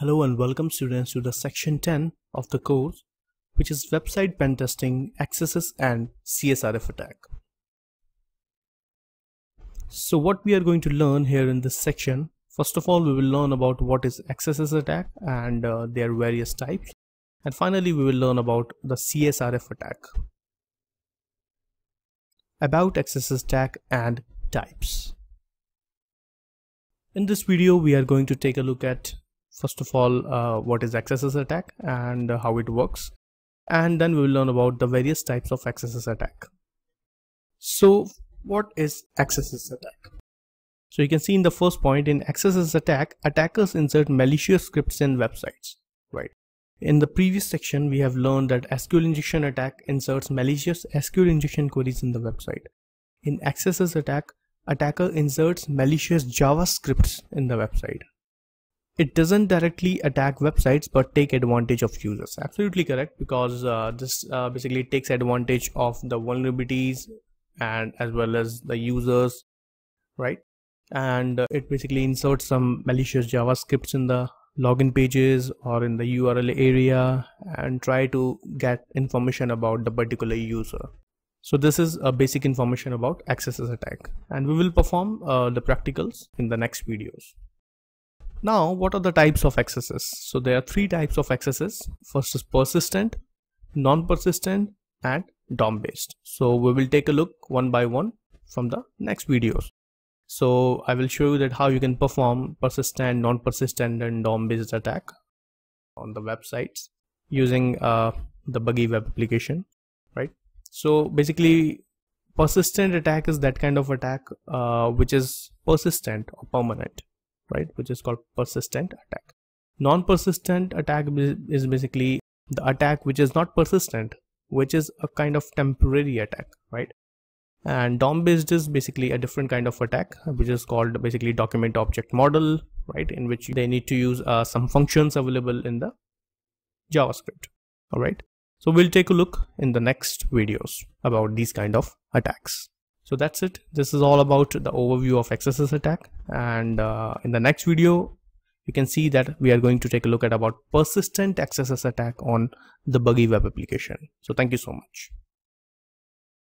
Hello and welcome students to the section 10 of the course which is website pen testing, accesses and CSRF attack. So what we are going to learn here in this section, first of all we will learn about what is accesses attack and uh, their various types and finally we will learn about the CSRF attack. About accesses attack and types. In this video we are going to take a look at first of all uh, what is XSS attack and uh, how it works and then we will learn about the various types of XSS attack. So what is XSS attack? So you can see in the first point in XSS attack attackers insert malicious scripts in websites right. In the previous section we have learned that SQL injection attack inserts malicious SQL injection queries in the website. In XSS attack attacker inserts malicious JavaScripts in the website it doesn't directly attack websites but take advantage of users absolutely correct because uh, this uh, basically takes advantage of the vulnerabilities and as well as the users right and uh, it basically inserts some malicious javascripts in the login pages or in the url area and try to get information about the particular user so this is a basic information about accesses attack and we will perform uh, the practicals in the next videos now, what are the types of accesses? So there are three types of accesses. First is persistent, non-persistent and DOM based. So we will take a look one by one from the next videos. So I will show you that how you can perform persistent, non-persistent and DOM based attack on the websites using uh, the buggy web application, right? So basically persistent attack is that kind of attack uh, which is persistent or permanent right which is called persistent attack non-persistent attack is basically the attack which is not persistent which is a kind of temporary attack right and DOM based is basically a different kind of attack which is called basically document object model right in which they need to use uh, some functions available in the JavaScript all right so we'll take a look in the next videos about these kind of attacks so that's it this is all about the overview of xss attack and uh, in the next video you can see that we are going to take a look at about persistent xss attack on the buggy web application so thank you so much